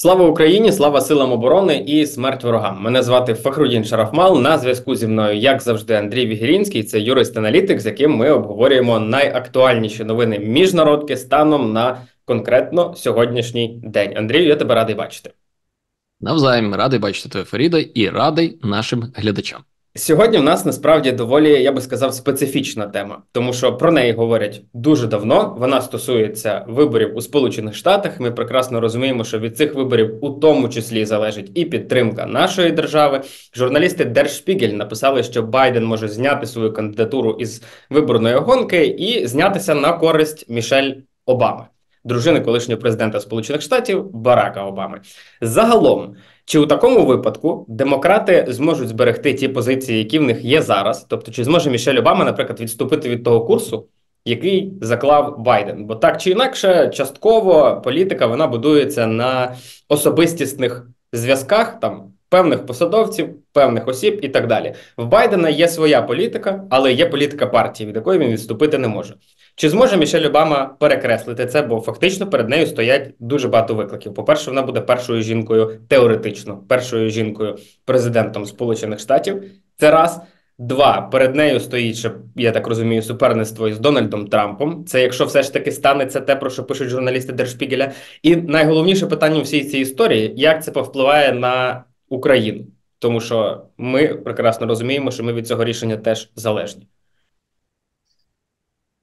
Слава Україні, слава силам оборони і смерть ворогам. Мене звати Фахрудін Шарафмал. На зв'язку зі мною, як завжди, Андрій Вігірінський, це юрист-аналітик, з яким ми обговорюємо найактуальніші новини міжнародки станом на конкретно сьогоднішній день. Андрію, я тебе радий бачити. Навзаєм радий бачити тебе, Фаріда, і радий нашим глядачам. Сьогодні в нас насправді доволі, я би сказав, специфічна тема, тому що про неї говорять дуже давно. Вона стосується виборів у Сполучених Штатах. Ми прекрасно розуміємо, що від цих виборів у тому числі залежить і підтримка нашої держави. Журналісти Держпігель написали, що Байден може зняти свою кандидатуру із виборної гонки і знятися на користь Мішель Обами дружини колишнього президента Сполучених Штатів Барака Обами. Загалом, чи у такому випадку демократи зможуть зберегти ті позиції, які в них є зараз? Тобто, чи зможе Мішель Обама, наприклад, відступити від того курсу, який заклав Байден? Бо так чи інакше, частково політика вона будується на особистісних зв'язках там. Певних посадовців, певних осіб і так далі. В Байдена є своя політика, але є політика партії, від якої він відступити не може. Чи зможе Мішель Обама перекреслити це? Бо фактично перед нею стоять дуже багато викликів. По перше, вона буде першою жінкою теоретично, першою жінкою президентом Сполучених Штатів. Це раз. Два перед нею стоїть ще, я так розумію, суперництво із Дональдом Трампом. Це якщо все ж таки станеться те, про що пишуть журналісти Держпігеля. І найголовніше питання у всій цій історії: як це повпливає на Україну? Тому що ми прекрасно розуміємо, що ми від цього рішення теж залежні.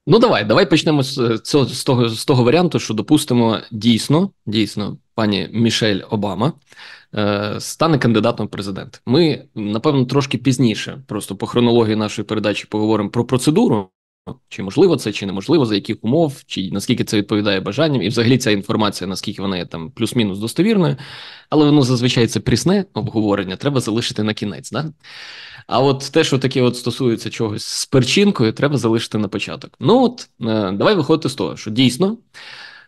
Ну, давай, давай почнемо з е, цього з того з того варіанту, що допустимо, дійсно, дійсно, пані Мішель Обама е, стане кандидатом в президент. Ми напевно трошки пізніше, просто по хронології нашої передачі, поговоримо про процедуру чи можливо це, чи неможливо, за яких умов, чи наскільки це відповідає бажанням, і взагалі ця інформація, наскільки вона є там плюс-мінус достовірною, але воно зазвичай це прісне обговорення, треба залишити на кінець. Да? А от те, що таке от стосується чогось з перчинкою, треба залишити на початок. Ну от е, давай виходити з того, що дійсно.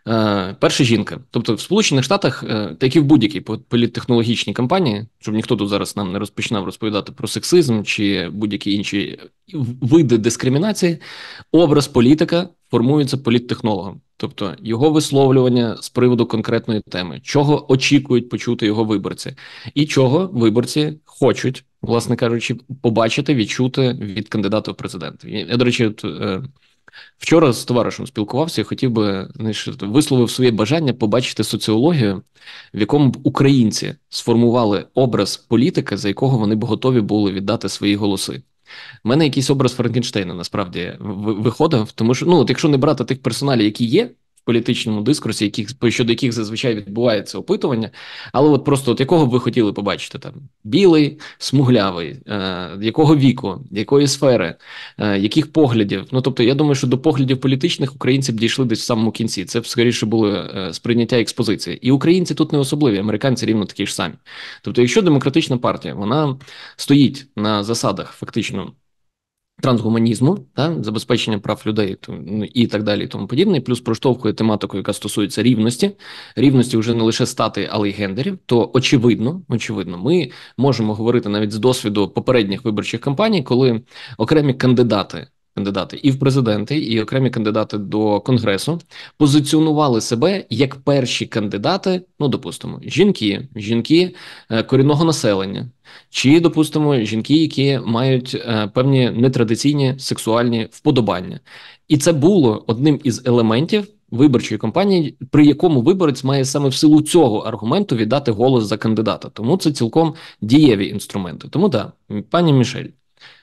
Е, перша жінка, тобто в Сполучених Штатах, е, так і в будь-якій політтехнологічній компанії, щоб ніхто тут зараз нам не розпочинав розповідати про сексизм чи будь-які інші види дискримінації, образ політика формується політтехнологом, тобто його висловлювання з приводу конкретної теми, чого очікують почути його виборці, і чого виборці хочуть, власне кажучи, побачити, відчути від кандидата в президенти. Я до речі. От, е, Вчора з товаришем спілкувався і хотів би знаєш, висловив своє бажання побачити соціологію, в якому б українці сформували образ політика, за якого вони б готові були віддати свої голоси. У мене якийсь образ Франкенштейна насправді виходив, тому що ну, от якщо не брати тих персоналів, які є, в політичному дискурсі, яких щодо яких зазвичай відбувається опитування. Але от просто от якого б ви хотіли побачити там білий, смуглявий, е, якого віку, якої сфери, е, яких поглядів? Ну тобто, я думаю, що до поглядів політичних українці б дійшли десь в самому кінці. Це б скоріше було е, сприйняття експозиції, і українці тут не особливі, американці рівно такі ж самі. Тобто, якщо демократична партія вона стоїть на засадах фактично трансгуманізму, та забезпечення прав людей ну, і так далі, і тому подібне, плюс проштовхує тематику, яка стосується рівності, рівності вже не лише стати, але й гендерів. То очевидно, очевидно, ми можемо говорити навіть з досвіду попередніх виборчих кампаній, коли окремі кандидати кандидати і в президенти, і окремі кандидати до конгресу позиціонували себе як перші кандидати. Ну, допустимо, жінки, жінки е, корінного населення, чи допустимо жінки, які мають е, певні нетрадиційні сексуальні вподобання, і це було одним із елементів. Виборчої кампанії, при якому виборець має саме в силу цього аргументу віддати голос за кандидата, тому це цілком дієві інструменти. Тому да, пані Мішель,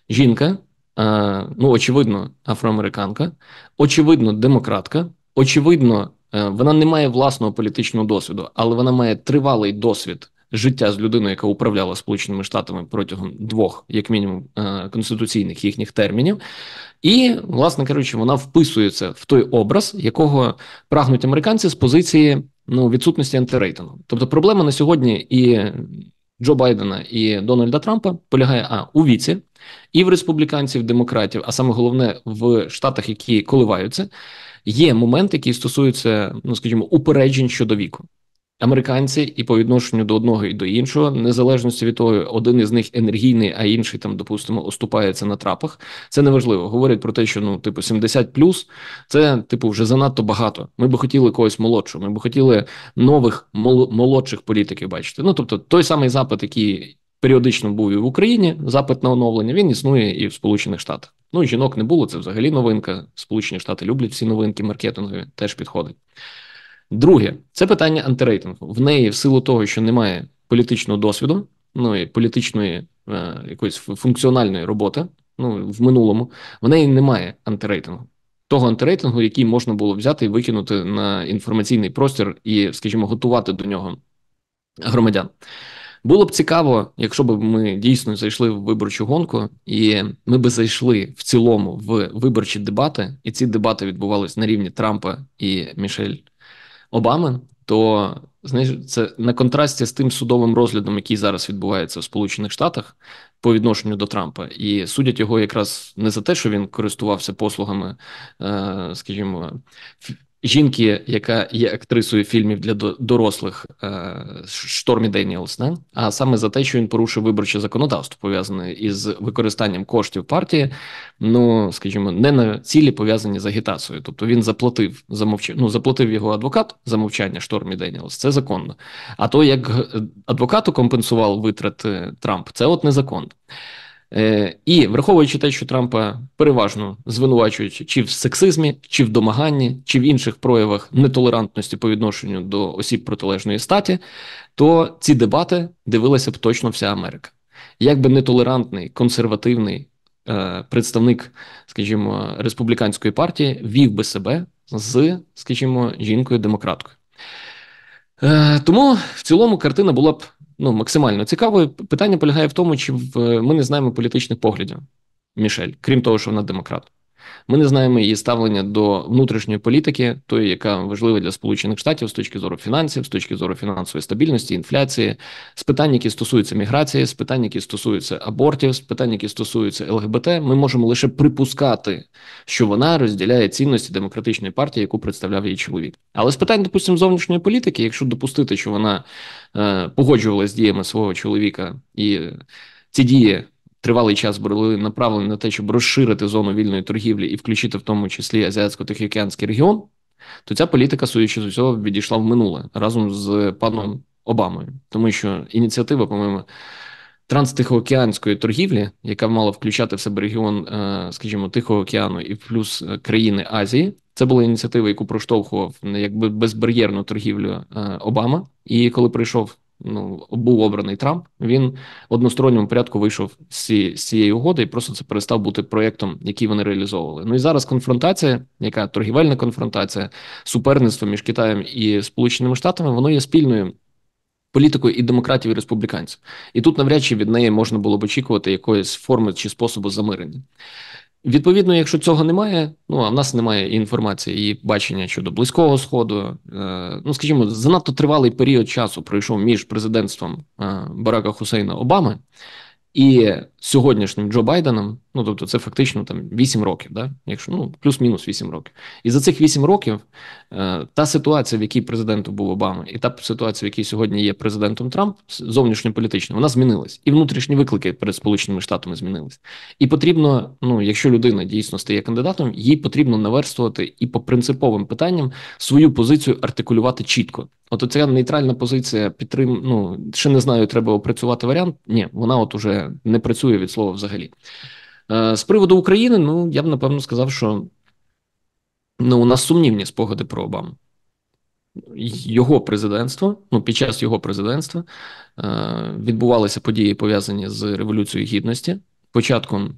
жінка, Е, ну, очевидно, афроамериканка, очевидно, демократка, очевидно, е, вона не має власного політичного досвіду, але вона має тривалий досвід життя з людиною, яка управляла Сполученими Штатами протягом двох, як мінімум, е, конституційних їхніх термінів. І, власне кажучи, вона вписується в той образ, якого прагнуть американці з позиції. Ну, відсутності антирейтингу. Тобто, проблема на сьогодні і Джо Байдена і Дональда Трампа полягає а у віці і в республіканців, демократів, а саме головне в штатах, які коливаються, є момент, який стосується, ну скажімо, упереджень щодо віку американці, і по відношенню до одного і до іншого, незалежності від того, один із них енергійний, а інший там, допустимо, оступається на трапах. Це неважливо. Говорять про те, що ну, типу, 70 плюс це, типу, вже занадто багато. Ми би хотіли когось молодшого. Ми би хотіли нових молодших політиків бачити. Ну тобто, той самий запит, який. Періодично був і в Україні запит на оновлення. Він існує і в Сполучених Штатах. Ну жінок не було. Це взагалі новинка. Сполучені Штати люблять всі новинки маркетингові, теж підходить. Друге, це питання антирейтингу. В неї, в силу того, що немає політичного досвіду, ну і політичної е, якоїсь функціональної роботи, ну в минулому, в неї немає антирейтингу. Того антирейтингу, який можна було взяти і викинути на інформаційний простір і, скажімо, готувати до нього громадян. Було б цікаво, якщо б ми дійсно зайшли в виборчу гонку, і ми б зайшли в цілому в виборчі дебати, і ці дебати відбувалися на рівні Трампа і Мішель Обами, то знаєш, це на контрасті з тим судовим розглядом, який зараз відбувається в Сполучених Штатах по відношенню до Трампа, і судять його якраз не за те, що він користувався послугами, е, скажімо, жінки, яка є актрисою фільмів для дорослих е, Штормі Деніелс, не? а саме за те, що він порушив виборче законодавство, пов'язане із використанням коштів партії, ну скажімо, не на цілі пов'язані з агітацією. Тобто він заплатив за мовч... ну, заплатив його адвокат за мовчання Штормі Деніелс, це законно. А то як адвокату компенсував витрати Трамп, це от незаконно. Е, і враховуючи те, що Трампа переважно звинувачують чи в сексизмі, чи в домаганні, чи в інших проявах нетолерантності по відношенню до осіб протилежної статі, то ці дебати дивилася б точно вся Америка. Якби нетолерантний консервативний е, представник, скажімо, республіканської партії вів би себе з, скажімо, жінкою-демократкою. Е, тому в цілому картина була б ну максимально цікаво. Питання полягає в тому, чи в е, ми не знаємо політичних поглядів Мішель, крім того, що вона демократ. Ми не знаємо її ставлення до внутрішньої політики, тої, яка важлива для Сполучених Штатів з точки зору фінансів, з точки зору фінансової стабільності, інфляції, з питань, які стосуються міграції, з питань, які стосуються абортів, з питань, які стосуються ЛГБТ. Ми можемо лише припускати, що вона розділяє цінності демократичної партії, яку представляв її чоловік. Але з питань, допустимо, зовнішньої політики, якщо допустити, що вона е, погоджувалася з діями свого чоловіка і. Ці дії тривалий час були направлені на те, щоб розширити зону вільної торгівлі і включити в тому числі азіатсько-тихоокеанський регіон, то ця політика, судячи з усього, відійшла в минуле разом з паном Обамою, тому що ініціатива, по-моєму, транстихоокеанської торгівлі, яка мала включати в себе регіон, е, скажімо, Тихого океану і плюс е, країни Азії. Це була ініціатива, яку проштовхував якби безбар'єрну торгівлю е, Обама. І коли прийшов ну був обраний Трамп, він в односторонньому порядку вийшов з цієї угоди, і просто це перестав бути проєктом, який вони реалізовували. Ну і зараз конфронтація, яка торгівельна конфронтація, суперництво між Китаєм і Сполученими Штатами, воно є спільною. Політикою і демократів і республіканців, і тут навряд чи від неї можна було б очікувати якоїсь форми чи способу замирення. Відповідно, якщо цього немає, ну а в нас немає інформації і бачення щодо близького сходу. Е, ну скажімо, занадто тривалий період часу пройшов між президентством е, Барака Хусейна Обами і сьогоднішнім Джо Байденом, ну тобто, це фактично там 8 років, да? якщо ну плюс-мінус 8 років, і за цих 8 років е, та ситуація, в якій президентом був Обама, і та ситуація, в якій сьогодні є президентом Трамп, зовнішньополітична, вона змінилась, і внутрішні виклики перед Сполученими Штатами змінились. І потрібно, ну якщо людина дійсно стає кандидатом, їй потрібно наверстувати і по принциповим питанням свою позицію артикулювати чітко. От ця нейтральна позиція підтрим... ну, ще не знаю, треба опрацювати варіант. Ні, вона от уже не працює кайфую від слова взагалі. Е, з приводу України, ну я б напевно сказав, що ну, у нас сумнівні спогади про Обаму. Його президентство, ну під час його президентства е, відбувалися події, пов'язані з Революцією Гідності, початком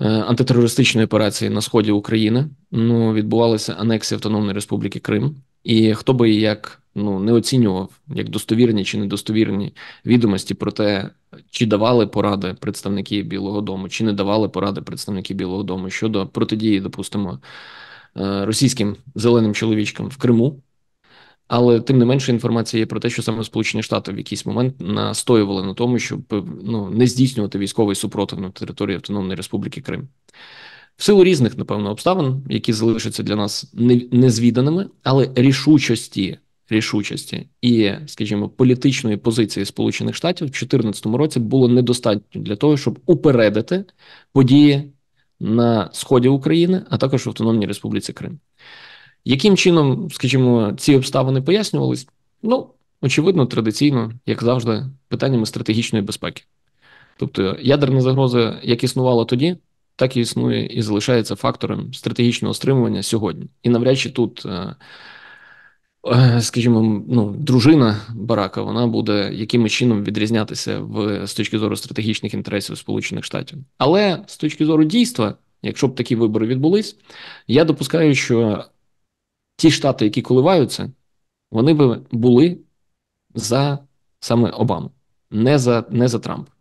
е, антитерористичної операції на сході України. Ну, відбувалася анексія Автономної Республіки Крим. І хто би як ну не оцінював як достовірні чи недостовірні відомості про те, чи давали поради представники Білого Дому, чи не давали поради представники Білого Дому щодо протидії, допустимо, е, російським зеленим чоловічкам в Криму. Але тим не менше інформація є про те, що саме Сполучені Штати в якийсь момент настоювали на тому, щоб ну не здійснювати військовий супротив на території Автономної Республіки Крим в силу різних, напевно, обставин, які залишаться для нас незвіданими, але рішучості. Рішучості і, скажімо, політичної позиції Сполучених Штатів в 2014 році було недостатньо для того, щоб упередити події на сході України, а також в Автономній Республіці Крим. Яким чином, скажімо, ці обставини пояснювались? Ну, очевидно, традиційно, як завжди, питаннями стратегічної безпеки. Тобто ядерна загроза, як існувала тоді, так і існує і залишається фактором стратегічного стримування сьогодні. І навряд чи тут, е, е, скажімо, ну, дружина Барака вона буде якимось чином відрізнятися в з точки зору стратегічних інтересів Сполучених Штатів. Але з точки зору дійства, якщо б такі вибори відбулись, я допускаю, що ті штати, які коливаються, вони би були за саме Обаму, не за не за Трампа.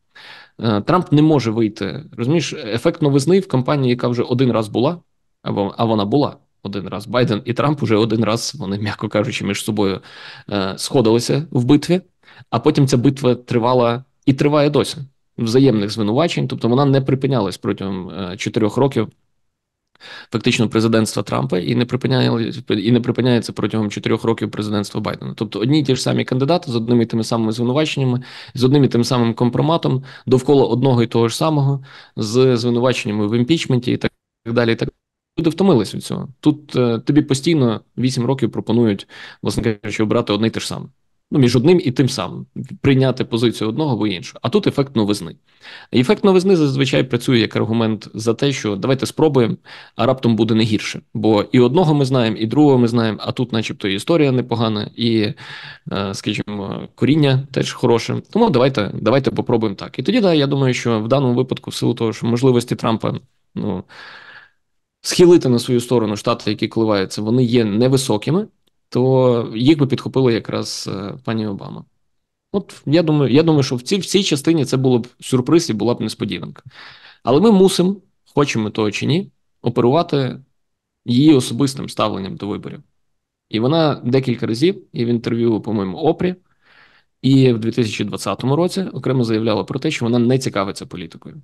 Е, Трамп не може вийти. Розумієш, ефект новизни в кампанії, яка вже один раз була, або а вона була один раз. Байден і Трамп уже один раз вони, м'яко кажучи, між собою е, сходилися в битві, а потім ця битва тривала і триває досі взаємних звинувачень, тобто вона не припинялась протягом е, чотирьох років фактично президентства Трампа і не припиняли і не припиняється протягом чотирьох років президентства Байдена. Тобто одні й ті ж самі кандидати з одними і тими самими звинуваченнями, з одним і тим самим компроматом довкола одного і того ж самого, з звинуваченнями в імпічменті і так далі. І так Люди втомились від цього. Тут е, тобі постійно вісім років пропонують, власне кажучи, обрати одне і те ж саме ну, між одним і тим самим прийняти позицію одного або іншого. А тут ефект новизни. Ефект новизни зазвичай працює як аргумент за те, що давайте спробуємо, а раптом буде не гірше. Бо і одного ми знаємо, і другого ми знаємо, а тут, начебто, історія непогана, і, е, скажімо, коріння теж хороше. Тому давайте давайте попробуємо так. І тоді, да, я думаю, що в даному випадку, в силу того, що можливості Трампа, ну. Схилити на свою сторону штати, які коливаються, вони є невисокими, то їх би підхопила якраз е, пані Обама. От я думаю, я думаю, що в цій в цій частині це було б сюрприз і була б несподіванка. Але ми мусимо, хочемо того чи ні, оперувати її особистим ставленням до виборів. І вона декілька разів і в інтерв'ю, по-моєму, Опрі, і в 2020 році окремо заявляла про те, що вона не цікавиться політикою,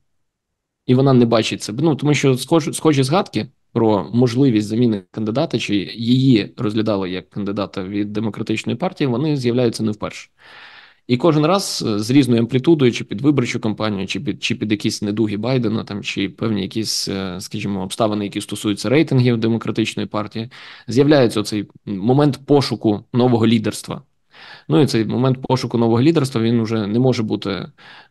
і вона не бачить себе. Ну тому що схожі, схожі згадки про можливість заміни кандидата, чи її розглядали як кандидата від демократичної партії, вони з'являються не вперше. І кожен раз е, з різною амплітудою, чи під виборчу кампанію, чи під чи під якісь недуги Байдена, там чи певні якісь, е, скажімо, обставини, які стосуються рейтингів демократичної партії, з'являється цей момент пошуку нового лідерства. Ну і цей момент пошуку нового лідерства він уже не може бути,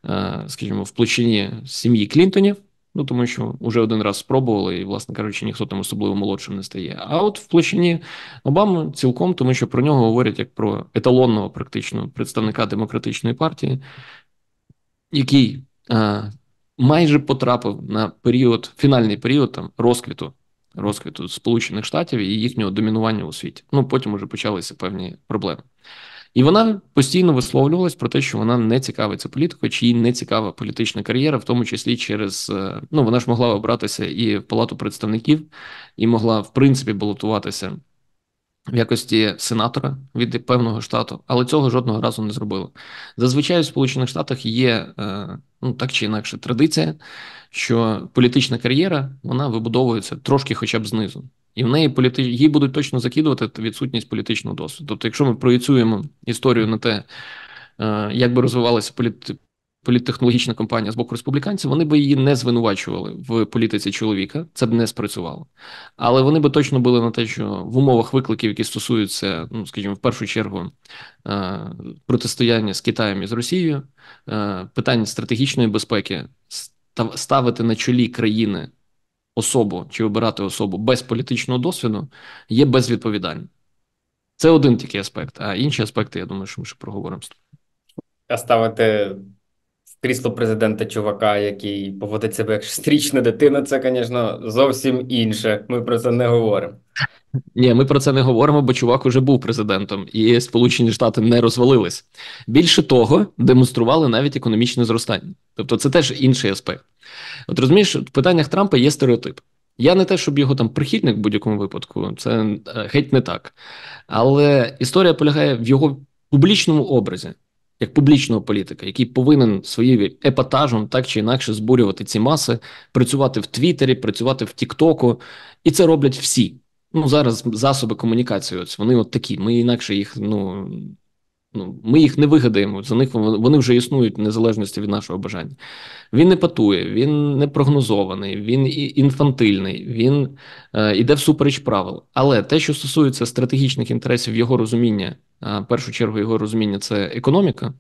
е, скажімо, в площині сім'ї Клінтонів. Ну тому що вже один раз спробували, і, власне кажучи, ніхто там особливо молодшим не стає. А от в площині Обами цілком, тому що про нього говорять як про еталонного практично представника демократичної партії, який а, е, майже потрапив на період, фінальний період там розквіту розквіту Сполучених Штатів і їхнього домінування у світі. Ну потім уже почалися певні проблеми. І вона постійно висловлювалась про те, що вона не цікавиться політикою, чи їй не цікава політична кар'єра, в тому числі через е, ну вона ж могла обратися і в палату представників, і могла в принципі балотуватися. В якості сенатора від певного штату, але цього жодного разу не зробила. Зазвичай в Сполучених Штатах є е, ну так чи інакше традиція, що політична кар'єра вона вибудовується трошки, хоча б знизу і в неї політи... їй будуть точно закидувати відсутність політичного досвіду. Тобто, якщо ми проєцюємо історію на те, е, як би розвивалася політ... політтехнологічна компанія з боку республіканців, вони би її не звинувачували в політиці чоловіка, це б не спрацювало. Але вони би точно були на те, що в умовах викликів, які стосуються, ну скажімо, в першу чергу е, протистояння з Китаєм і з Росією, е, питання стратегічної безпеки, ставити на чолі країни особу чи обирати особу без політичного досвіду є безвідповідальним. Це один такий аспект, а інші аспекти, я думаю, що ми ще проговоримо. А ставити крісло президента чувака, який поводить себе як шестирічна дитина, це, звісно, зовсім інше. Ми про це не говоримо. Ні, ми про це не говоримо, бо чувак уже був президентом, і Сполучені Штати не розвалились. Більше того, демонстрували навіть економічне зростання. Тобто, це теж інший аспект. От розумієш, в питаннях Трампа є стереотип. Я не те, щоб його там прихильник в будь-якому випадку, це е, геть не так. Але історія полягає в його публічному образі як публічного політика, який повинен своїм епатажем так чи інакше збурювати ці маси, працювати в Твіттері, працювати в Тіктоку, і це роблять всі. Ну зараз засоби комунікації. Ось вони от такі. Ми інакше їх ну. Ну, ми їх не вигадаємо. За них вони вже існують в незалежності від нашого бажання. Він не патує, він не прогнозований, він інфантильний, він е, іде всупереч правил. Але те, що стосується стратегічних інтересів, його розуміння в першу чергу його розуміння це економіка,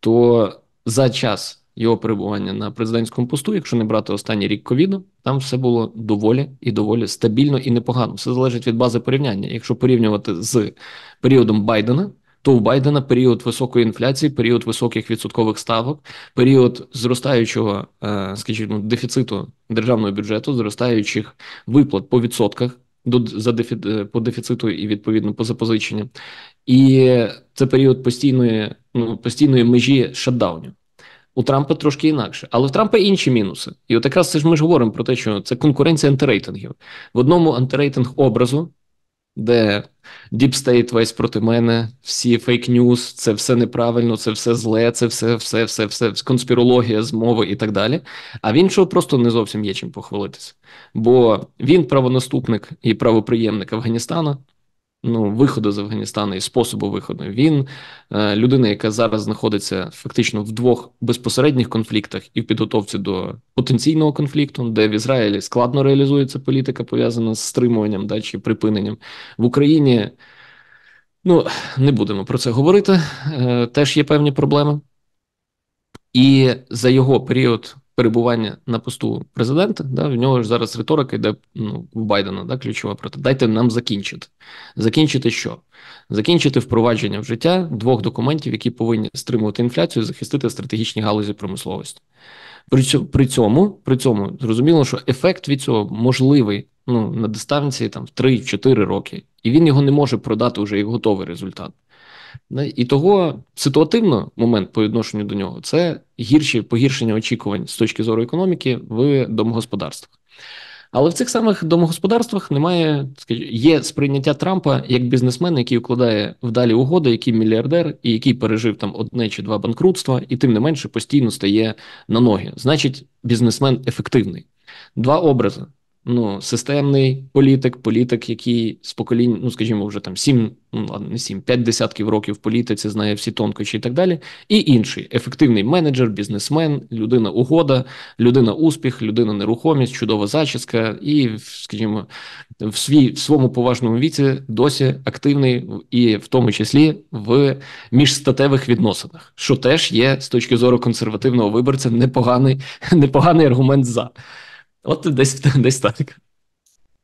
то за час його перебування на президентському посту, якщо не брати останній рік ковіду, там все було доволі і доволі стабільно і непогано. Все залежить від бази порівняння. Якщо порівнювати з періодом Байдена. То у Байдена період високої інфляції, період високих відсоткових ставок, період зростаючого, е, скажімо, дефіциту державного бюджету, зростаючих виплат по відсотках до за дефіт е, по дефіциту і відповідно по запозиченню, і це період постійної ну постійної межі шатдаунів. У Трампа трошки інакше, але в Трампа інші мінуси. І от якраз це ж ми ж говоримо про те, що це конкуренція антирейтингів. В одному антирейтинг образу, де Deep State весь проти мене, всі фейк ньюс це все неправильно, це все зле, це все, все, все, все, конспірологія, змови і так далі. А в іншого просто не зовсім є чим похвалитися, бо він правонаступник і правоприємник Афганістану ну виходу з Афганістану і способу виходу. Він е, людина, яка зараз знаходиться фактично в двох безпосередніх конфліктах і в підготовці до потенційного конфлікту, де в Ізраїлі складно реалізується політика, пов'язана з стримуванням да, чи припиненням в Україні. Ну не будемо про це говорити. Е, теж є певні проблеми, і за його період перебування на посту президента, да, в нього ж зараз риторика йде ну, в Байдена, да, ключова проти. Дайте нам закінчити. Закінчити що? Закінчити впровадження в життя двох документів, які повинні стримувати інфляцію, захистити стратегічні галузі промисловості. При цьому, при цьому зрозуміло, що ефект від цього можливий ну, на дистанції там 3-4 роки, і він його не може продати вже як готовий результат. Ну, і того ситуативно момент по відношенню до нього це гірші погіршення очікувань з точки зору економіки в домогосподарствах. Але в цих самих домогосподарствах немає, скажімо, є сприйняття Трампа як бізнесмена, який укладає вдалі угоди, який мільярдер, і який пережив там одне чи два банкрутства, і тим не менше постійно стає на ноги. Значить, бізнесмен ефективний. Два образи: ну, системний політик, політик, який з поколінь, ну скажімо, вже там сім, ну ладно, не сім, п'ять десятків років в політиці, знає всі тонкощі і так далі. І інший ефективний менеджер, бізнесмен, людина, угода, людина, успіх, людина, нерухомість, чудова зачіска, і скажімо, в свій в своєму поважному віці досі активний і в тому числі в міжстатевих відносинах, що теж є з точки зору консервативного виборця непоганий, непоганий аргумент за. От десь десь так.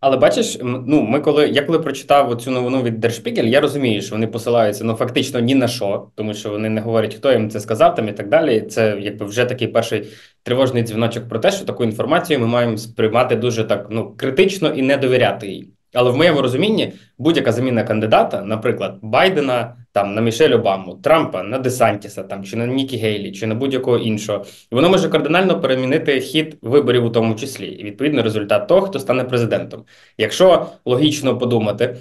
Але бачиш, ну ми коли я коли прочитав цю новину від Держпігель, я розумію, що вони посилаються ну фактично ні на що, тому що вони не говорять, хто їм це сказав, там і так далі. Це якби вже такий перший тривожний дзвіночок про те, що таку інформацію ми маємо сприймати дуже так ну критично і не довіряти їй. Але в моєму розумінні будь-яка заміна кандидата, наприклад, Байдена там на Мішель Обаму, Трампа на Десантіса, там чи на Нікі Гейлі, чи на будь-якого іншого, воно може кардинально перемінити хід виборів у тому числі, і відповідно результат того, хто стане президентом. Якщо логічно подумати,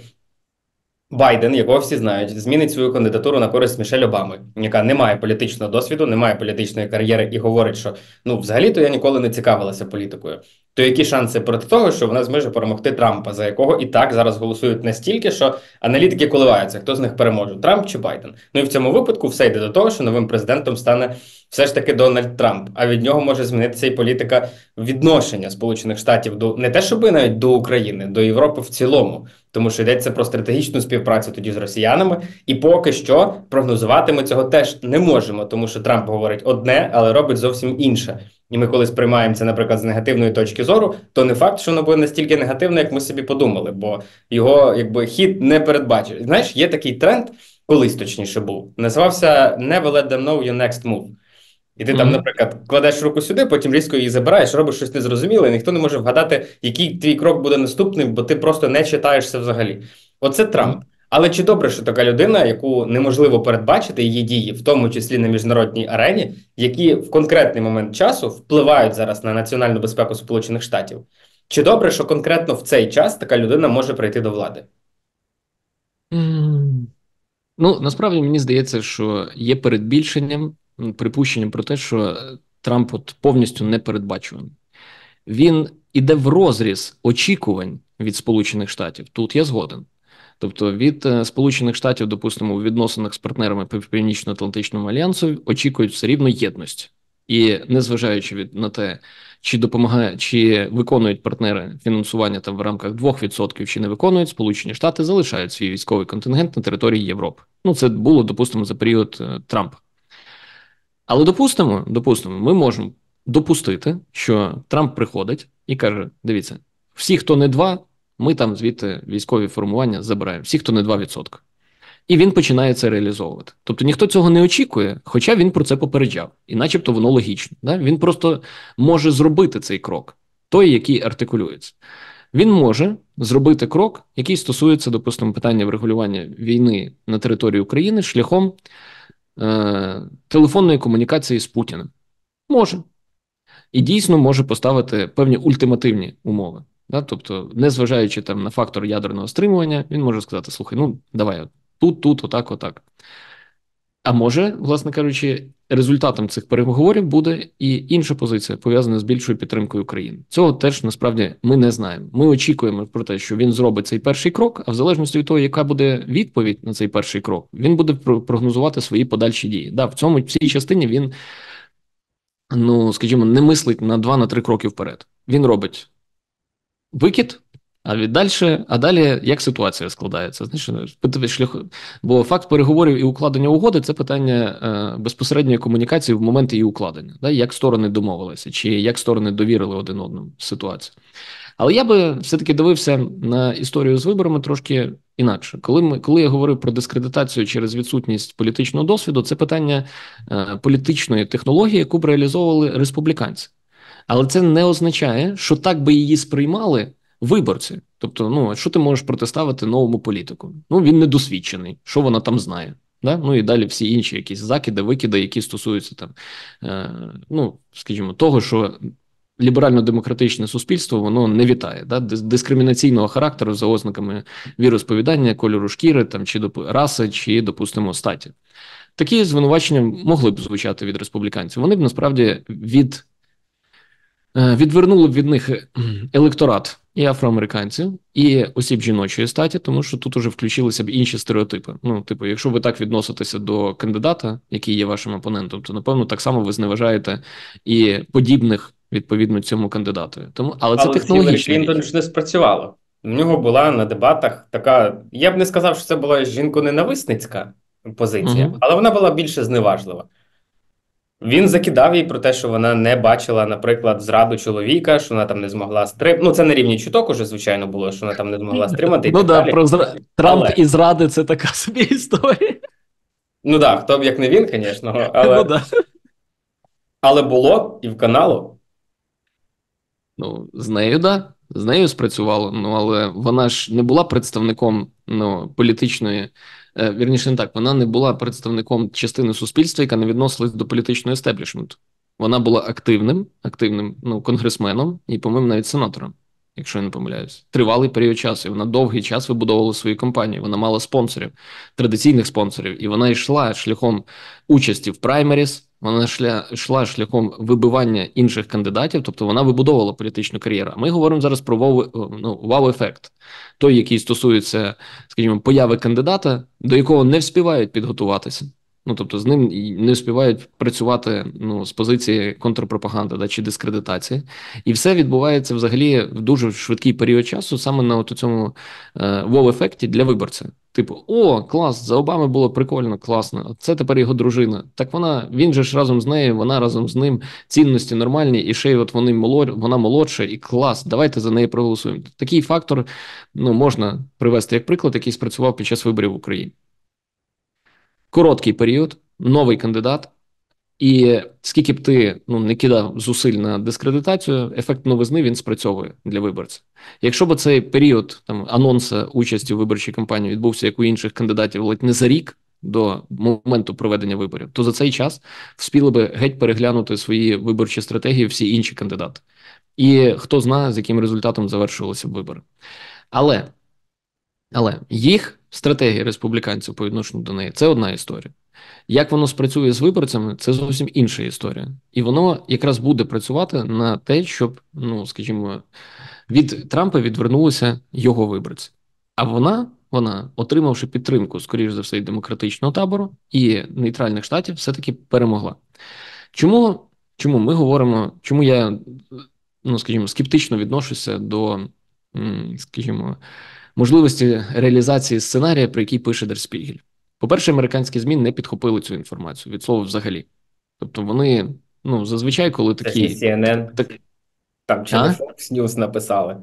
Байден, якого всі знають, змінить свою кандидатуру на користь Мішель Обами, яка не має політичного досвіду, не має політичної кар'єри і говорить, що ну взагалі-то я ніколи не цікавилася політикою то які шанси проти того, що вона зможе перемогти Трампа, за якого і так зараз голосують настільки, що аналітики коливаються, хто з них переможе Трамп чи Байден? Ну і в цьому випадку все йде до того, що новим президентом стане все ж таки Дональд Трамп. А від нього може змінитися і політика відношення Сполучених Штатів до не те, щоби навіть до України, до Європи в цілому, тому що йдеться про стратегічну співпрацю тоді з росіянами, і поки що прогнозувати ми цього теж не можемо, тому що Трамп говорить одне, але робить зовсім інше і ми коли сприймаємо це, наприклад, з негативної точки зору, то не факт, що воно буде настільки негативне, як ми собі подумали, бо його якби хід не передбачив. Знаєш, є такий тренд, колись точніше був. Називався Never let them know your next move. І ти mm-hmm. там, наприклад, кладеш руку сюди, потім різко її забираєш, робиш щось незрозуміле, і ніхто не може вгадати, який твій крок буде наступним, бо ти просто не читаєшся взагалі. Оце Трамп. Але чи добре, що така людина, яку неможливо передбачити її дії, в тому числі на міжнародній арені, які в конкретний момент часу впливають зараз на національну безпеку Сполучених Штатів? Чи добре, що конкретно в цей час така людина може прийти до влади? Ну насправді мені здається, що є передбільшенням, припущенням про те, що Трамп от повністю не передбачуваний. Він іде в розріз очікувань від Сполучених Штатів. Тут я згоден. Тобто від е, Сполучених Штатів, допустимо, у відносинах з партнерами по північно-атлантичному альянсу очікують все рівно єдність. І незважаючи від на те, чи допомагає, чи виконують партнери фінансування там в рамках 2% чи не виконують, Сполучені Штати залишають свій військовий контингент на території Європи. Ну це було допустимо за період е, Трампа. Але допустимо, допустимо, ми можемо допустити, що Трамп приходить і каже: дивіться, всі, хто не два, ми там звідти військові формування забираємо, всі, хто не 2%. І він починає це реалізовувати. Тобто ніхто цього не очікує, хоча він про це попереджав, і начебто воно логічно. Да? Він просто може зробити цей крок, той, який артикулюється. Він може зробити крок, який стосується, допустимо, питання врегулювання війни на території України шляхом е- телефонної комунікації з Путіним. Може. І дійсно може поставити певні ультимативні умови. Да? Тобто, незважаючи там на фактор ядерного стримування, він може сказати: слухай, ну давай тут, тут, отак, отак. А може, власне кажучи, результатом цих переговорів буде і інша позиція, пов'язана з більшою підтримкою України. Цього теж насправді ми не знаємо. Ми очікуємо про те, що він зробить цей перший крок, а в залежності від того, яка буде відповідь на цей перший крок, він буде прогнозувати свої подальші дії. Да, в цьому в цій частині він, ну скажімо, не мислить на два-три кроки вперед. Він робить викид, а віддальше, а далі як ситуація складається? Значить, шляху, бо факт переговорів і укладення угоди це питання е, безпосередньої комунікації в момент її укладення, да? як сторони домовилися, чи як сторони довірили один одному ситуацію. Але я би все-таки дивився на історію з виборами трошки інакше. Коли ми коли я говорив про дискредитацію через відсутність політичного досвіду, це питання е, політичної технології, яку б реалізовували республіканці але це не означає, що так би її сприймали виборці. Тобто, ну що ти можеш протиставити новому політику? Ну він не досвідчений, що вона там знає. Да? Ну і далі всі інші якісь закиди, викиди, які стосуються там, е, ну скажімо, того, що ліберально-демократичне суспільство воно не вітає да? дискримінаційного характеру за ознаками віросповідання, кольору шкіри там чи доп... раси, чи допустимо статі. Такі звинувачення могли б звучати від республіканців. Вони б насправді від Е, Відвернуло б від них е, електорат і афроамериканців, і осіб жіночої статі, тому що тут уже включилися б інші стереотипи. Ну, типу, якщо ви так відноситеся до кандидата, який є вашим опонентом, то напевно так само ви зневажаєте і подібних відповідно цьому кандидату. Тому але, але це технологічно. Клінтон ж не спрацювало. У нього була на дебатах така. Я б не сказав, що це була жінко-ненависницька позиція, угу. але вона була більше зневажлива. Він закидав їй про те, що вона не бачила, наприклад, зраду чоловіка, що вона там не змогла стримати. Ну це на рівні чуток уже звичайно було, що вона там не змогла стримати. ну так да, про зра... Трамп і зради це така собі історія. Ну так, да, хто б як не він, звісно, але ну, да. але було і в каналу. Ну, з нею, да. З нею спрацювало. Ну але вона ж не була представником ну, політичної. Е, вірніше не так, вона не була представником частини суспільства, яка не відносилась до політичного естеблішменту. Вона була активним, активним ну, конгресменом і, по-моєму, навіть сенатором, якщо я не помиляюсь, тривалий період часу. І Вона довгий час вибудовувала свою компанію. Вона мала спонсорів, традиційних спонсорів, і вона йшла шляхом участі в праймеріс. Вона шля йшла шляхом вибивання інших кандидатів, тобто вона вибудовувала політичну кар'єру. Ми говоримо зараз про вау, ну, вау-ефект, той, який стосується, скажімо, появи кандидата, до якого не вспівають підготуватися. Ну тобто, з ним не співають працювати ну з позиції контрпропаганди да, чи дискредитації, і все відбувається взагалі в дуже швидкий період часу, саме на от цьому е, вов-ефекті для виборця. Типу, о, клас, за Обами було прикольно, класно. Це тепер його дружина. Так вона він же ж разом з нею, вона разом з ним, цінності нормальні, і ще й от вони молор, вона молодша, і клас. Давайте за неї проголосуємо. Такий фактор ну можна привести як приклад, який спрацював під час виборів в Україні короткий період, новий кандидат, і скільки б ти ну не кидав зусиль на дискредитацію, ефект новизни він спрацьовує для виборців. Якщо б цей період там анонса участі в виборчій кампанії відбувся як у інших кандидатів, ледь не за рік. До моменту проведення виборів, то за цей час вспіли би геть переглянути свої виборчі стратегії всі інші кандидати, і хто знає, з яким результатом завершувалися б вибори. Але але їх стратегії республіканців по відношенню до неї це одна історія. Як воно спрацює з виборцями, це зовсім інша історія, і воно якраз буде працювати на те, щоб, ну скажімо, від Трампа відвернулися його виборці. А вона, вона, отримавши підтримку, скоріш за все, демократичного табору і нейтральних штатів, все-таки перемогла. Чому чому ми говоримо, чому я, ну скажімо, скептично відношуся до, скажімо, можливості реалізації сценарія, про який пише Дерспігель. По-перше, американські ЗМІ не підхопили цю інформацію від слова взагалі. Тобто, вони ну зазвичай, коли такі CNN, так... там чи Fox News написали.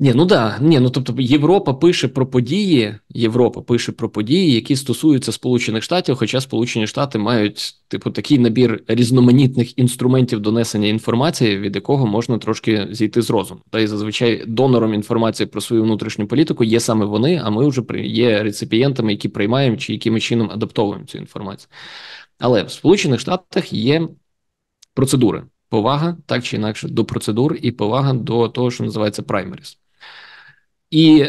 Ні, ну да, ні, ну тобто Європа пише про події, Європа пише про події, які стосуються Сполучених Штатів, хоча Сполучені Штати мають типу такий набір різноманітних інструментів донесення інформації, від якого можна трошки зійти з розуму. Та й зазвичай донором інформації про свою внутрішню політику є саме вони, а ми вже є реципієнтами, які приймаємо чи яким чином адаптовуємо цю інформацію. Але в Сполучених Штатах є процедури, повага так чи інакше до процедур і повага до того, що називається праймеріс. І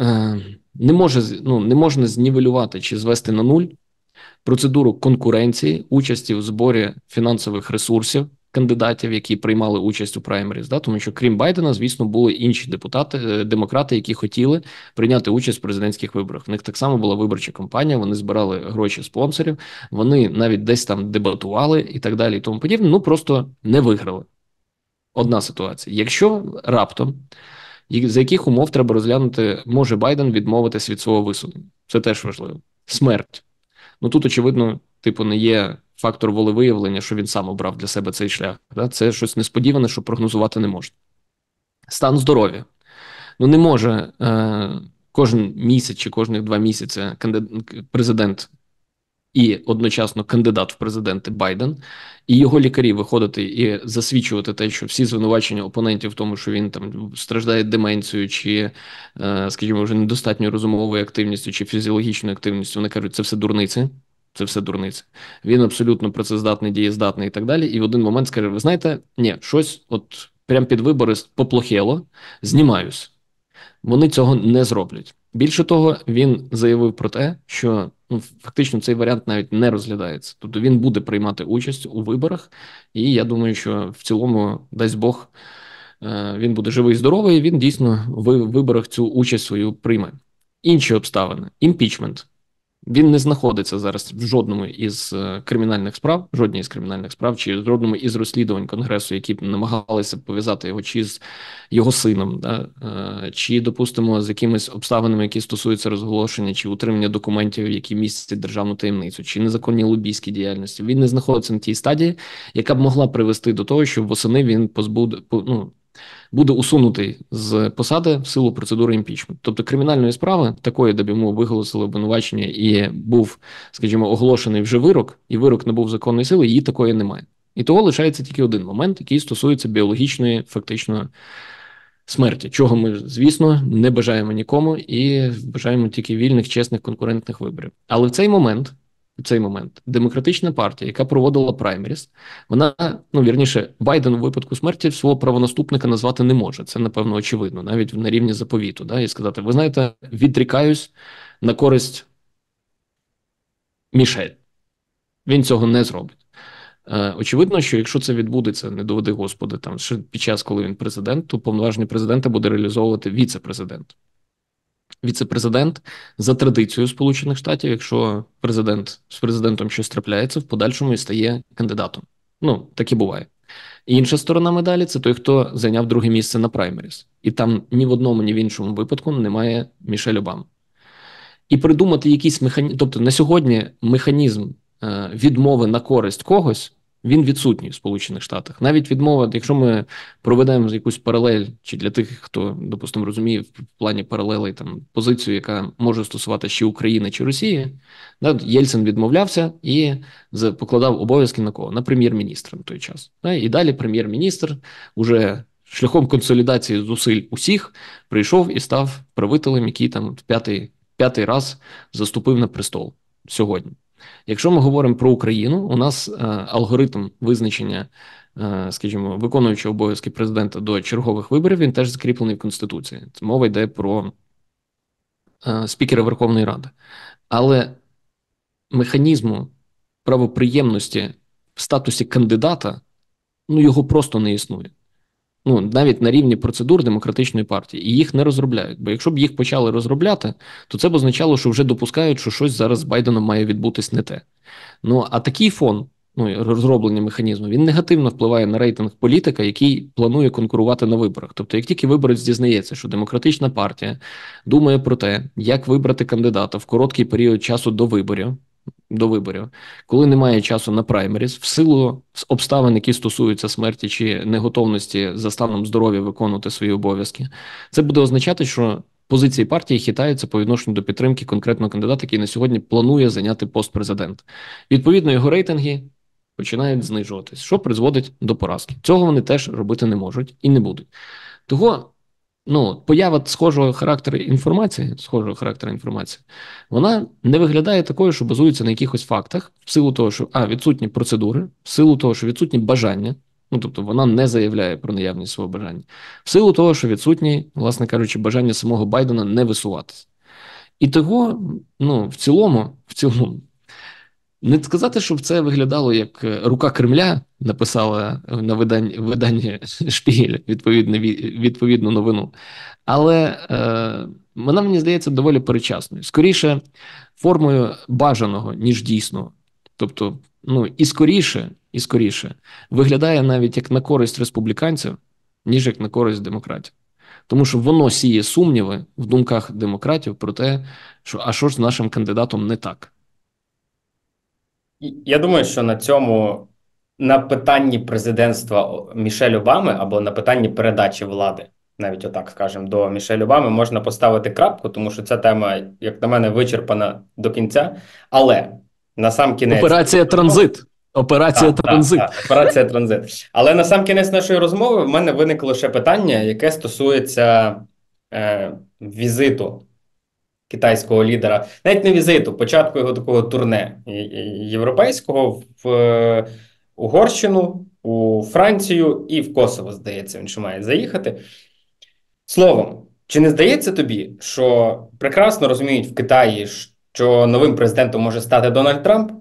е, не може ну, не можна знівелювати чи звести на нуль процедуру конкуренції, участі в зборі фінансових ресурсів кандидатів, які приймали участь у праймеріз. Да? Тому що крім Байдена, звісно, були інші депутати, е, демократи, які хотіли прийняти участь в президентських виборах. В них так само була виборча кампанія, вони збирали гроші спонсорів, вони навіть десь там дебатували і так далі, і тому подібне. Ну просто не виграли. Одна ситуація. Якщо раптом за яких умов треба розглянути, може Байден відмовитись від свого висунення? Це теж важливо. Смерть. Ну тут, очевидно, типу, не є фактор волевиявлення, що він сам обрав для себе цей шлях. Да? Це щось несподіване, що прогнозувати не можна. Стан здоров'я. Ну не може е, кожен місяць чи кожних два місяці президент і одночасно кандидат в президенти Байден, і його лікарі виходити і засвідчувати те, що всі звинувачення опонентів, в тому що він там страждає деменцією, чи, е, скажімо, вже недостатньо розумовою активністю чи фізіологічною активністю, вони кажуть, це все дурниці. Це все дурниці. Він абсолютно працездатний, дієздатний і так далі. І в один момент скаже: Ви знаєте, ні, щось, от прям під вибори поплохело, знімаюсь. Вони цього не зроблять. Більше того, він заявив про те, що ну фактично цей варіант навіть не розглядається. Тобто він буде приймати участь у виборах, і я думаю, що в цілому, дасть Бог, е, він буде живий і здоровий. і Він дійсно в виборах цю участь свою прийме. Інші обставини: імпічмент. Він не знаходиться зараз в жодному із е, кримінальних справ, жодній з кримінальних справ, чи в жодному із розслідувань конгресу, які б намагалися пов'язати його чи з його сином, да е, чи допустимо з якимись обставинами, які стосуються розголошення, чи утримання документів, які містять державну таємницю, чи незаконні лобійські діяльності. Він не знаходиться на тій стадії, яка б могла привести до того, що восени він позбуде ну, буде усунутий з посади в силу процедури імпічменту. Тобто кримінальної справи такої, де б йому виголосили обвинувачення і був, скажімо, оголошений вже вирок, і вирок не був законної сили, її такої немає. І того лишається тільки один момент, який стосується біологічної, фактичної Смерті, чого ми, звісно, не бажаємо нікому і бажаємо тільки вільних, чесних, конкурентних виборів. Але в цей момент в цей момент демократична партія, яка проводила праймеріс, вона ну вірніше Байден у випадку смерті свого правонаступника назвати не може. Це напевно очевидно, навіть на рівні заповіту. Да, І сказати: ви знаєте, відрікаюсь на користь Мішель. Він цього не зробить. Е, очевидно, що якщо це відбудеться, не доведи господи, там ще під час, коли він президент, то повноваження президента буде реалізовувати віце-президент віцепрезидент за традицією Сполучених Штатів, якщо президент з президентом щось трапляється, в подальшому і стає кандидатом. Ну так і буває. Інша сторона медалі це той, хто зайняв друге місце на праймеріс, і там ні в одному, ні в іншому випадку немає Мішель Обами. І придумати якийсь механізм, тобто на сьогодні механізм е, відмови на користь когось він відсутній в Сполучених Штатах. Навіть відмова, якщо ми проведемо якусь паралель, чи для тих, хто допустимо розуміє в плані паралелей там позицію, яка може стосувати чи України чи Росії, да, Єльцин відмовлявся і покладав обов'язки на кого на прем'єр-міністра на той час. Да, І далі прем'єр-міністр уже. Шляхом консолідації зусиль усіх прийшов і став правителем, який там п'ятий п'ятий раз заступив на престол сьогодні. Якщо ми говоримо про Україну, у нас е, алгоритм визначення, е, скажімо, виконуючого обов'язки президента до чергових виборів, він теж закріплений в Конституції. Це мова йде про е, спікера Верховної Ради, але механізму правоприємності в статусі кандидата ну його просто не існує ну навіть на рівні процедур демократичної партії, і їх не розробляють. Бо якщо б їх почали розробляти, то це б означало, що вже допускають, що щось зараз з Байденом має відбутись не те. Ну а такий фон. Ну, розроблення механізму він негативно впливає на рейтинг політика, який планує конкурувати на виборах. Тобто, як тільки виборець дізнається, що демократична партія думає про те, як вибрати кандидата в короткий період часу до виборів, до виборів, коли немає часу на праймеріс, в силу обставин, які стосуються смерті чи неготовності за станом здоров'я виконувати свої обов'язки, це буде означати, що позиції партії хитаються по відношенню до підтримки конкретного кандидата, який на сьогодні планує зайняти пост президента. Відповідно, його рейтинги. Починають знижуватись, що призводить до поразки. Цього вони теж робити не можуть і не будуть. Того ну, поява схожого характеру інформації, схожого характеру інформації, вона не виглядає такою, що базується на якихось фактах, в силу того, що а відсутні процедури, в силу того, що відсутні бажання. Ну, тобто вона не заявляє про наявність свого бажання, в силу того, що відсутні, власне кажучи, бажання самого Байдена не висуватися. І того, ну в цілому, в цілому, не сказати, щоб це виглядало як е, рука Кремля написала на виданні видання Шпігель відповідну, відповідну новину, але е, вона мені здається доволі перечасною. Скоріше формою бажаного, ніж дійсно. Тобто, ну і скоріше, і скоріше виглядає навіть як на користь республіканців, ніж як на користь демократів. Тому що воно сіє сумніви в думках демократів про те, що а що ж з нашим кандидатом не так. Я думаю, що на цьому на питанні президентства Мішель Обами або на питанні передачі влади, навіть отак скажемо, до Мішель Обами можна поставити крапку, тому що ця тема, як на мене, вичерпана до кінця. Але на сам кінець операція транзит. Операція так, транзит. Так, так, операція транзит. Але на сам кінець нашої розмови в мене виникло ще питання, яке стосується е, візиту китайського лідера, навіть не візиту, початку його такого турне європейського в е, Угорщину, у Францію і в Косово, здається, він ще має заїхати. Словом, чи не здається тобі, що прекрасно розуміють в Китаї, що новим президентом може стати Дональд Трамп,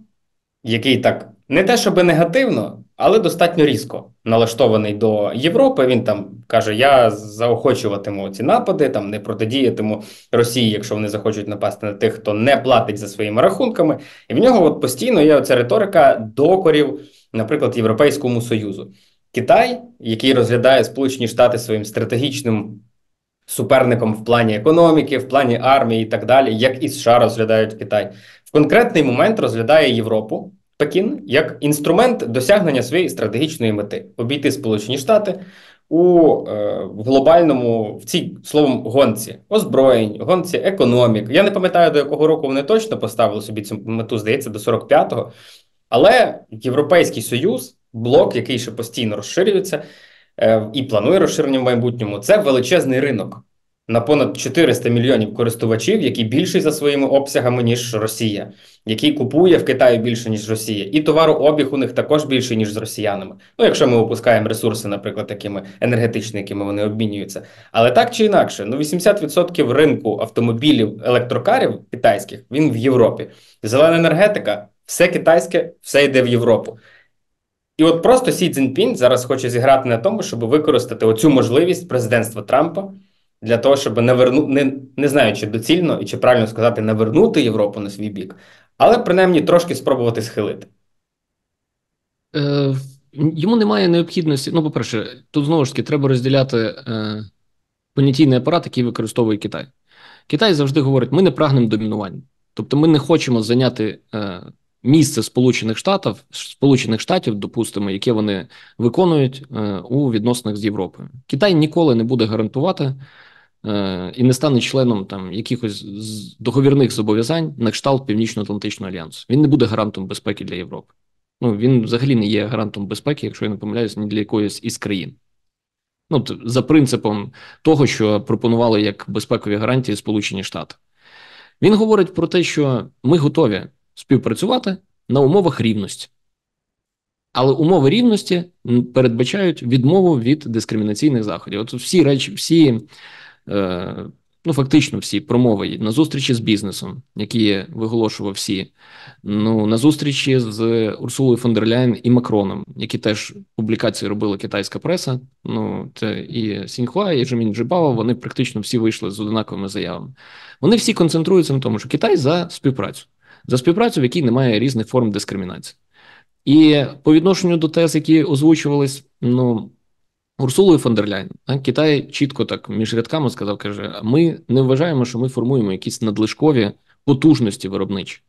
який так не те, щоб негативно але достатньо різко налаштований до Європи. Він там каже: Я заохочуватиму ці напади, там не протидіятиму Росії, якщо вони захочуть напасти на тих, хто не платить за своїми рахунками. І в нього от постійно є ця риторика докорів, наприклад, Європейському Союзу. Китай, який розглядає Сполучені Штати своїм стратегічним. Суперником в плані економіки, в плані армії і так далі, як і США розглядають Китай в конкретний момент. Розглядає Європу Пекін як інструмент досягнення своєї стратегічної мети обійти Сполучені Штати у е, глобальному в цій словом гонці озброєнь, гонці економік. Я не пам'ятаю до якого року вони точно поставили собі цю мету, здається, до 45-го. Але Європейський Союз, блок, який ще постійно розширюється е, і планує розширення в майбутньому, це величезний ринок на понад 400 мільйонів користувачів, які більші за своїми обсягами ніж Росія, який купує в Китаї більше ніж Росія, і товарообіг у них також більший, ніж з росіянами. Ну, якщо ми опускаємо ресурси, наприклад, такими енергетичними, якими вони обмінюються. Але так чи інакше, ну 80% ринку автомобілів електрокарів китайських він в Європі. Зелена енергетика, все китайське, все йде в Європу. І от просто Сі Цзіньпін зараз хоче зіграти на тому, щоб використати оцю можливість президентства Трампа для того, щоб не верну... не, не знаю, чи доцільно і чи правильно сказати, не вернути Європу на свій бік, але принаймні трошки спробувати схилити. Е, Йому немає необхідності. Ну, по-перше, тут знову ж таки треба розділяти е, понятійний апарат, який використовує Китай. Китай завжди говорить: ми не прагнемо домінування, тобто ми не хочемо зайняти. Е, Місце Сполучених Штатів, Сполучених Штатів, допустимо, яке вони виконують е, у відносинах з Європою. Китай ніколи не буде гарантувати Е, і не стане членом там якихось договірних зобов'язань на кшталт Північно-Атлантичного альянсу. Він не буде гарантом безпеки для Європи. Ну він взагалі не є гарантом безпеки, якщо я не помиляюсь, ні для якоїсь із країн. Ну за принципом того, що пропонували як безпекові гарантії Сполучені Штати. Він говорить про те, що ми готові співпрацювати на умовах рівності. Але умови рівності передбачають відмову від дискримінаційних заходів. От всі речі, всі Е, ну фактично всі промови на зустрічі з бізнесом, які виголошував всі, ну на зустрічі з Урсулою Фондерляєн і Макроном, які теж публікації робила китайська преса. Ну це і Сіньхуа, і Джимін Джибао, Вони практично всі вийшли з однаковими заявами. Вони всі концентруються на тому, що Китай за співпрацю, за співпрацю, в якій немає різних форм дискримінації. І по відношенню до тез, які озвучувались, ну Урсулою фондерляйн, Китай чітко так між рядками сказав, каже: ми не вважаємо, що ми формуємо якісь надлишкові потужності виробничі.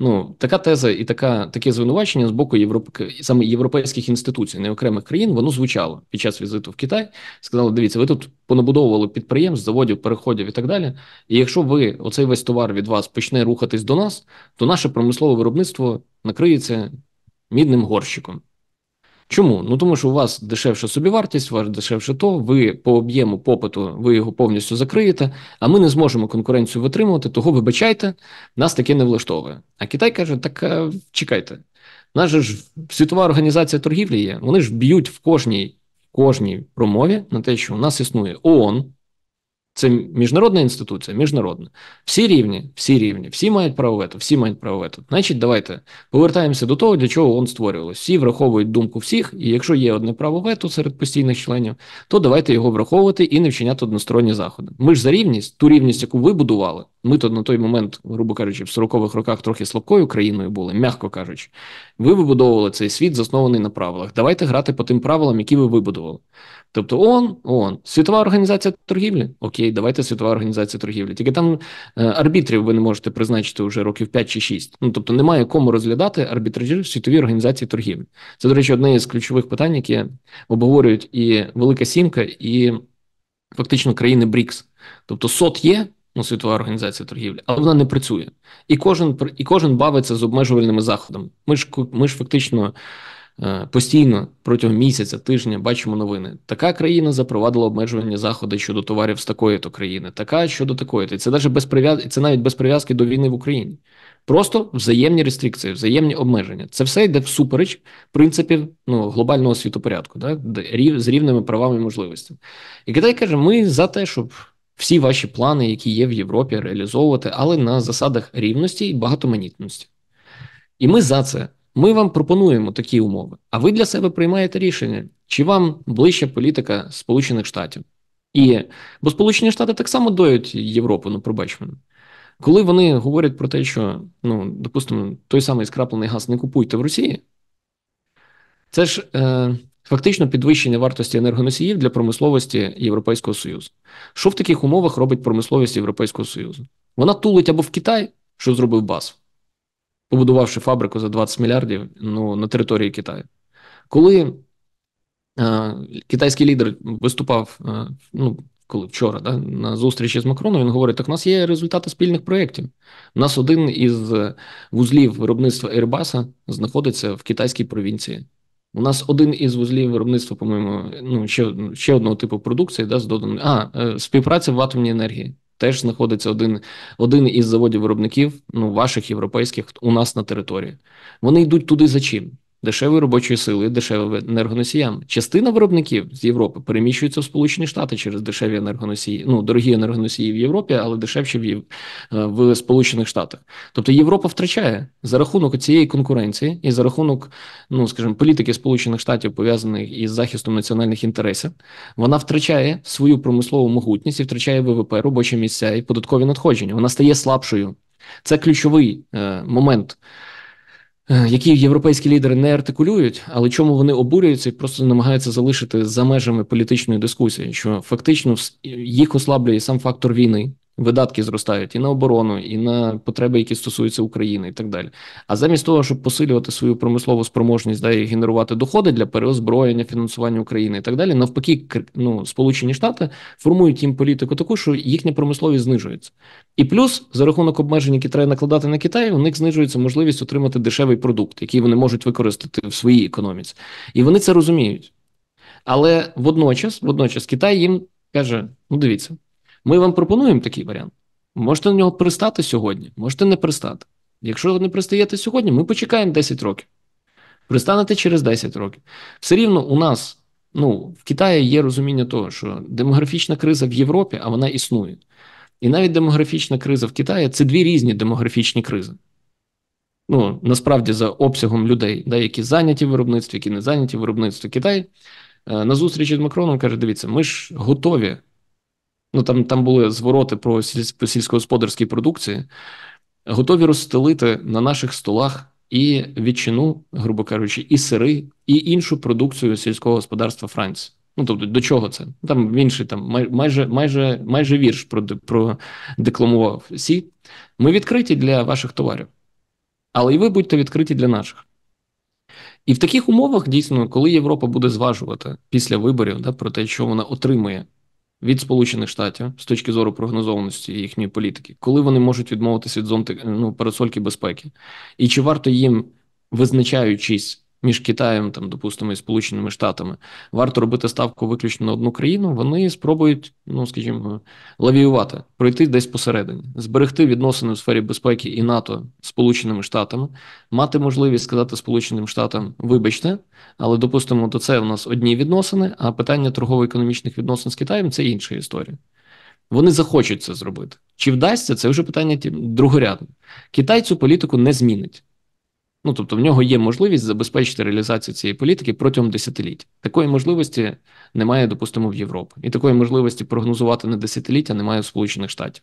Ну, така теза і така таке звинувачення з боку Європ... саме європейських інституцій, не окремих країн, воно звучало під час візиту в Китай. Сказали, дивіться, ви тут понабудовували підприємств, заводів, переходів і так далі. І якщо ви оцей весь товар від вас почне рухатись до нас, то наше промислове виробництво накриється мідним горщиком. Чому? Ну тому що у вас дешевша собівартість, у вас дешевше то, ви по об'єму попиту ви його повністю закриєте, а ми не зможемо конкуренцію витримувати, того вибачайте, нас таке не влаштовує. А Китай каже: так е, чекайте, нас же ж світова організація торгівлі є. Вони ж б'ють в кожній, в кожній промові на те, що у нас існує ООН, це міжнародна інституція, міжнародна. Всі рівні, всі рівні, всі мають право вето, всі мають право вето. Значить, давайте повертаємося до того, для чого он створювалось. Всі враховують думку всіх, і якщо є одне право вето серед постійних членів, то давайте його враховувати і не вчиняти односторонні заходи. Ми ж за рівність, ту рівність, яку ви будували, ми то на той момент, грубо кажучи, в 40-х роках трохи слабкою країною були, м'яко кажучи. Ви вибудовували цей світ, заснований на правилах. Давайте грати по тим правилам, які ви вибудували. Тобто, ООН, ООН, Світова організація торгівлі. Окей, давайте Світова організація торгівлі. Тільки там е, арбітрів ви не можете призначити вже років 5 чи 6. Ну тобто немає кому розглядати арбітражів в світовій організації торгівлі. Це, до речі, одне із ключових питань, які обговорюють і Велика Сімка, і фактично країни Брікс. Тобто, сот є ну, світова організація торгівлі, але вона не працює. І кожен і кожен бавиться з обмежувальними заходами. Ми ж ми ж фактично е, постійно протягом місяця, тижня бачимо новини. Така країна запровадила обмежувальні заходи щодо товарів з такої то країни, така щодо такої. то Це навіть без прив'яз... це навіть без прив'язки до війни в Україні. Просто взаємні рестрикції, взаємні обмеження. Це все йде всупереч принципів ну, глобального світопорядку, да? з рівними правами і можливостями. І Китай каже: ми за те, щоб всі ваші плани, які є в Європі, реалізовувати, але на засадах рівності і багатоманітності. І ми за це. Ми вам пропонуємо такі умови. А ви для себе приймаєте рішення, чи вам ближча політика Сполучених Штатів? І бо Сполучені Штати так само дають Європу, ну пробач мене. Коли вони говорять про те, що, ну, допустимо, той самий скраплений газ не купуйте в Росії, це ж е, фактично підвищення вартості енергоносіїв для промисловості Європейського Союзу. Що в таких умовах робить промисловість Європейського Союзу? Вона тулить або в Китай, що зробив Бас, побудувавши фабрику за 20 мільярдів ну, на території Китаю. Коли е, китайський лідер виступав, е, ну, коли вчора да, на зустрічі з Макроном, він говорить: так у нас є результати спільних проєктів. У нас один із вузлів виробництва Airbus знаходиться в китайській провінції. У нас один із вузлів виробництва, по-моєму, ну ще ще одного типу продукції, да, з доданим. А, е, співпраця в атомній енергії. Теж знаходиться один один із заводів виробників, ну, ваших європейських, у нас на території. Вони йдуть туди за чим? дешевої робочої сили, дешевих енергоносіян. Частина виробників з Європи переміщується в Сполучені Штати через дешеві енергоносії, ну дорогі енергоносії в Європі, але дешевші в Єв... Е, в Сполучених Штатах. Тобто Європа втрачає за рахунок цієї конкуренції і за рахунок, ну скажімо, політики Сполучених Штатів пов'язаних із захистом національних інтересів. Вона втрачає свою промислову могутність і втрачає ВВП, робочі місця і податкові надходження. Вона стає слабшою. Це ключовий е, момент. Е, які європейські лідери не артикулюють, але чому вони обурюються і просто намагаються залишити за межами політичної дискусії, що фактично їх ослаблює сам фактор війни, видатки зростають і на оборону, і на потреби, які стосуються України, і так далі. А замість того, щоб посилювати свою промислову спроможність да, і генерувати доходи для переозброєння, фінансування України і так далі, навпаки, ну, Сполучені Штати формують їм політику таку, що їхня промисловість знижується, і плюс за рахунок обмежень, які треба накладати на Китай, у них знижується можливість отримати дешевий продукт, який вони можуть використати в своїй економіці, і вони це розуміють. Але водночас, водночас, Китай їм каже: ну дивіться, ми вам пропонуємо такий варіант. Можете на нього пристати сьогодні, можете не пристати. Якщо не пристаєте сьогодні, ми почекаємо 10 років. Пристанете через 10 років. Все рівно у нас, ну, в Китаї є розуміння того, що демографічна криза в Європі, а вона існує. І навіть демографічна криза в Китаї це дві різні демографічні кризи. Ну, насправді, за обсягом людей, да, які зайняті в виробництві, які не зайняті в виробництві Китай. Е, на зустрічі з Макроном каже: дивіться, ми ж готові ну там там були звороти про сіль... сільськогосподарські продукції, готові розстелити на наших столах і відчину, грубо кажучи, і сири, і іншу продукцію сільського господарства Франції. Ну, тобто, до чого це? Там інший там майже майже майже вірш про про декламував сі. Ми відкриті для ваших товарів, але і ви будьте відкриті для наших. І в таких умовах дійсно, коли Європа буде зважувати після виборів да, про те, що вона отримує від Сполучених Штатів з точки зору прогнозованості їхньої політики, коли вони можуть відмовитися від зонти ну, парасольки безпеки, і чи варто їм визначаючись між Китаєм, там, допустимо, і Сполученими Штатами, варто робити ставку виключно на одну країну. Вони спробують, ну скажімо, лавіювати, пройти десь посередині, зберегти відносини в сфері безпеки і НАТО Сполученими Штатами, мати можливість сказати Сполученим Штатам, вибачте, але допустимо, то це у нас одні відносини. А питання торгово-економічних відносин з Китаєм це інша історія. Вони захочуть це зробити. Чи вдасться це вже питання другорядне. Китай цю політику не змінить. Ну тобто, в нього є можливість забезпечити реалізацію цієї політики протягом десятиліть. Такої можливості немає, допустимо, в Європі, і такої можливості прогнозувати на десятиліття немає в Сполучених Штатів.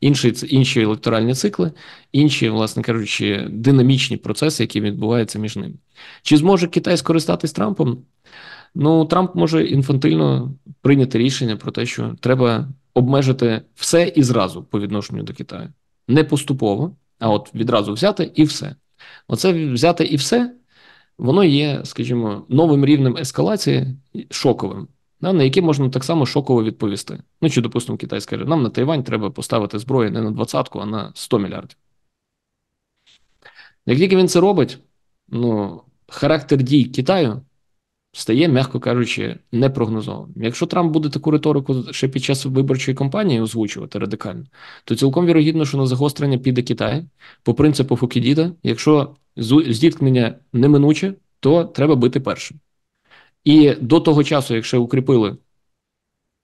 Інші інші електоральні цикли, інші, власне кажучи, динамічні процеси, які відбуваються між ними. Чи зможе Китай скористатись Трампом? Ну Трамп може інфантильно прийняти рішення про те, що треба обмежити все і зразу по відношенню до Китаю, не поступово, а от відразу взяти і все. Оце взяти і все, воно є, скажімо, новим рівнем ескалації шоковим, на який можна так само шоково відповісти. Ну чи, допустимо, Китай скаже, нам на Тайвань треба поставити зброю не на двадцятку, а на 100 мільярдів. Як тільки він це робить, ну характер дій Китаю стає, м'яко кажучи, непрогнозованим. Якщо Трамп буде таку риторику ще під час виборчої кампанії озвучувати радикально, то цілком вірогідно, що на загострення піде Китай по принципу Фукідіда, якщо зіткнення неминуче, то треба бити першим. І до того часу, якщо укріпили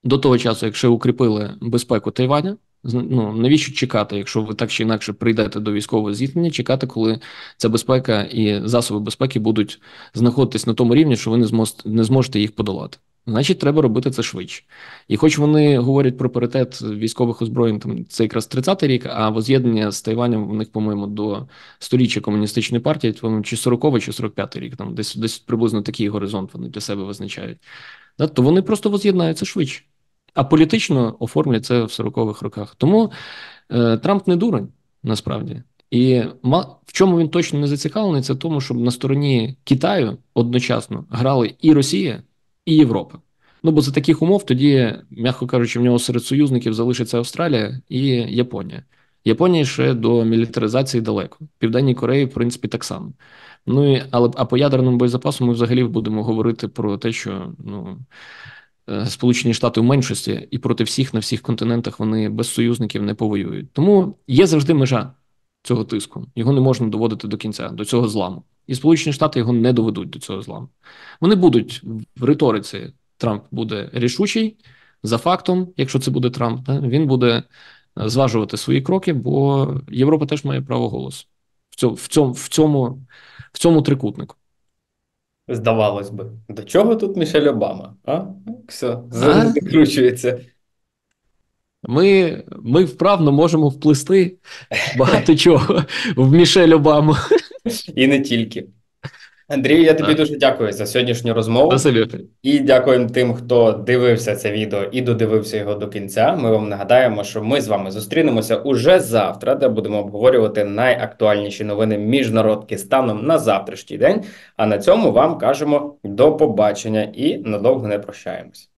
до того часу, якщо укріпили безпеку Тайваня, ну навіщо чекати, якщо ви так чи інакше прийдете до військового зіткнення, чекати, коли ця безпека і засоби безпеки будуть знаходитись на тому рівні, що ви не зможете, не зможете їх подолати. Значить, треба робити це швидше. І хоч вони говорять про паритет військових озброєнь, там це якраз 30-й рік, а воз'єднання з Тайванем у них, по-моєму, до сторіччя комуністичної партії, по-моєму, чи 40-й, чи 45-й рік, там десь десь приблизно такий горизонт вони для себе визначають. Да, то вони просто воз'єднаються швидше а політично оформлять це в 40-х роках. Тому е, Трамп не дурень насправді. І в чому він точно не зацікавлений, це в тому, щоб на стороні Китаю одночасно грали і Росія, і Європа. Ну бо за таких умов тоді, м'яко кажучи, в нього серед союзників залишиться Австралія і Японія. Японія ще до мілітаризації далеко, південній Кореї, в принципі, так само. Ну і але а по ядерному боєзапасу ми взагалі будемо говорити про те, що ну Е, Сполучені Штати в меншості і проти всіх на всіх континентах вони без союзників не повоюють. Тому є завжди межа цього тиску. Його не можна доводити до кінця, до цього зламу. І Сполучені Штати його не доведуть до цього зламу. Вони будуть в риториці. Трамп буде рішучий за фактом, якщо це буде Трамп, він буде е, зважувати свої кроки, бо Європа теж має право голосу в цьому в цьому в цьому трикутнику. Здавалось би, до чого тут Мішель Обама? А? Все, закручується. Ми ми вправно можемо вплисти багато чого в Мішель Обаму. І не тільки. Андрію, я тобі так. дуже дякую за сьогоднішню розмову і дякуємо тим, хто дивився це відео і додивився його до кінця. Ми вам нагадаємо, що ми з вами зустрінемося уже завтра, де будемо обговорювати найактуальніші новини міжнародки станом на завтрашній день. А на цьому вам кажемо до побачення і надовго не прощаємось.